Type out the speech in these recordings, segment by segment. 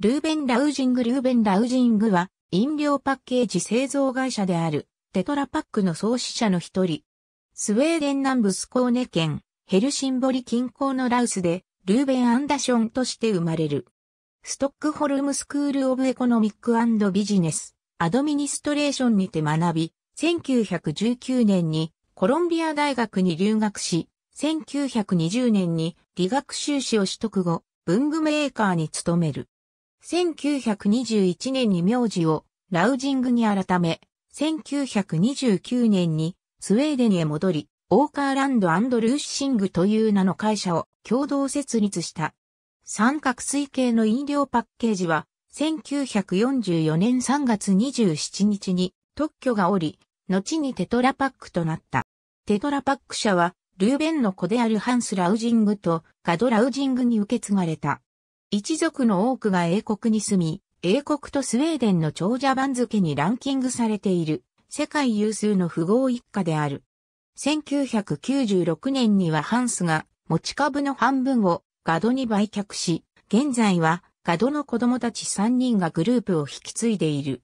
ルーベン・ラウジング・ルーベン・ラウジングは、飲料パッケージ製造会社である、テトラパックの創始者の一人。スウェーデン南部スコーネ県、ヘルシンボリ近郊のラウスで、ルーベン・アンダションとして生まれる。ストックホルムスクール・オブ・エコノミック・ビジネス、アドミニストレーションにて学び、1919年にコロンビア大学に留学し、1920年に理学修士を取得後、文具メーカーに勤める。1921年に名字をラウジングに改め、1929年にスウェーデンへ戻り、オーカーランドルーシングという名の会社を共同設立した。三角水系の飲料パッケージは、1944年3月27日に特許がおり、後にテトラパックとなった。テトラパック社は、ルーベンの子であるハンス・ラウジングとガド・ラウジングに受け継がれた。一族の多くが英国に住み、英国とスウェーデンの長者番付にランキングされている世界有数の富豪一家である。1996年にはハンスが持ち株の半分をガドに売却し、現在はガドの子供たち3人がグループを引き継いでいる。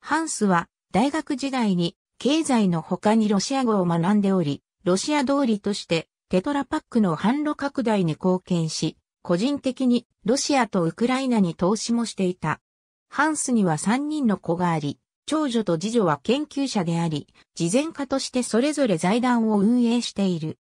ハンスは大学時代に経済の他にロシア語を学んでおり、ロシア通りとしてテトラパックの販路拡大に貢献し、個人的にロシアとウクライナに投資もしていた。ハンスには3人の子があり、長女と次女は研究者であり、慈善家としてそれぞれ財団を運営している。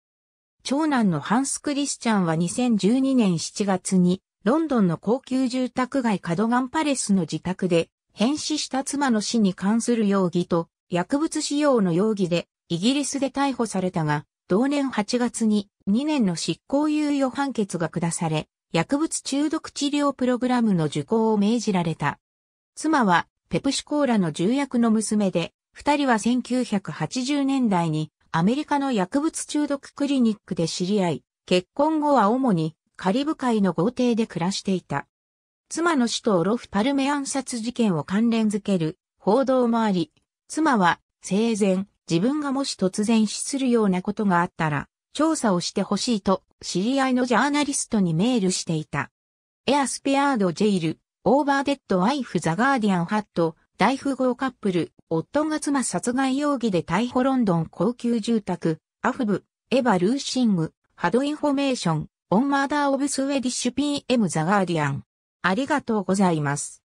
長男のハンス・クリスチャンは2012年7月に、ロンドンの高級住宅街カドガンパレスの自宅で、変死した妻の死に関する容疑と、薬物使用の容疑で、イギリスで逮捕されたが、同年8月に2年の執行猶予判決が下され、薬物中毒治療プログラムの受講を命じられた。妻はペプシコーラの重役の娘で、二人は1980年代にアメリカの薬物中毒クリニックで知り合い、結婚後は主にカリブ海の豪邸で暮らしていた。妻の死とロフ・パルメ暗殺事件を関連づける報道もあり、妻は生前自分がもし突然死するようなことがあったら、調査をしてほしいと知り合いのジャーナリストにメールしていた。エアスペアードジェイル、オーバーデッドワイフザガーディアンハット、大富豪カップル、夫が妻殺害容疑で逮捕ロンドン高級住宅、アフブ、エヴァルーシング、ハドインフォメーション、オンマーダーオブスウェディッシュ PM ザガーディアン。ありがとうございます。